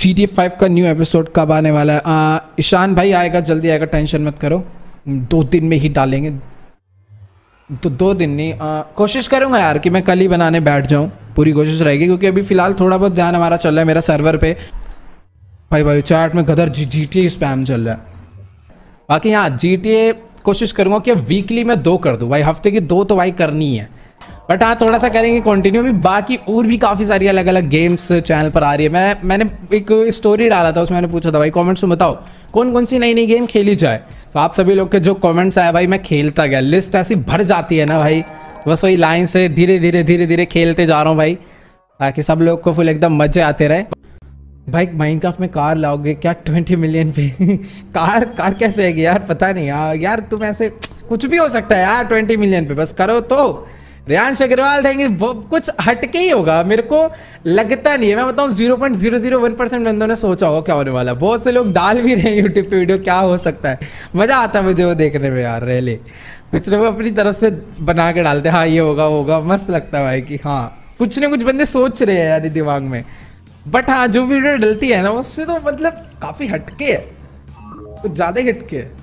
जी T five का new episode कब आने वाला है आ, ईशान भाई आएगा जल्दी आएगा टेंशन मत करो दो दिन में ही डालेंगे तो दो दिन नहीं आ, कोशिश करूंगा यार कि मैं कल ही बनाने बैठ जाऊँ पूरी कोशिश रहेगी क्योंकि अभी फ़िलहाल थोड़ा बहुत ध्यान हमारा चल रहा है मेरा सर्वर पे भाई भाई चार्ट में गदर जी जी टी स्पैम चल रहा है बाकी हाँ जी टी कोशिश करूँगा कि वीकली मैं दो कर दूँ भाई हफ्ते की दो तो भाई करनी है बट हाँ थोड़ा सा करेंगे कंटिन्यू अभी बाकी और भी काफ़ी सारी अलग अलग गेम्स चैनल पर आ रही है मैं मैंने एक स्टोरी डाला था उसमें मैंने पूछा था भाई कमेंट्स में बताओ कौन कौन सी नई नई गेम खेली जाए तो आप सभी लोग के जो कमेंट्स आए भाई मैं खेलता गया लिस्ट ऐसी भर जाती है ना भाई बस वही लाइन से धीरे धीरे धीरे धीरे खेलते जा रहा हूँ भाई ताकि सब लोग को फुल एकदम मजे आते रहे भाई माइनक्राफ्ट में कार लाओगे क्या ट्वेंटी मिलियन पे कार कार कैसे आएगी यार पता नहीं यार हाँ, यार तुम ऐसे कुछ भी हो सकता है यार ट्वेंटी मिलियन पे बस करो तो रियांश अग्रवाल देंगे कुछ हटके ही होगा मेरे को लगता नहीं है मैं बताऊँ zero point zero zero one percent बंदों ने सोचा होगा क्या होने वाला बहुत से लोग डाल भी रहे हैं यूट्यूब पे वीडियो क्या हो सकता है मज़ा आता है मुझे वो देखने में यार रेले कुछ लोग अपनी तरफ से बना के डालते हैं हाँ ये होगा होगा मस्त लगता है भाई कि हाँ कुछ ना कुछ बंदे सोच रहे हैं यार दिमाग में बट हाँ जो वीडियो डलती है ना उससे तो मतलब काफ़ी हटके है कुछ ज़्यादा हटके है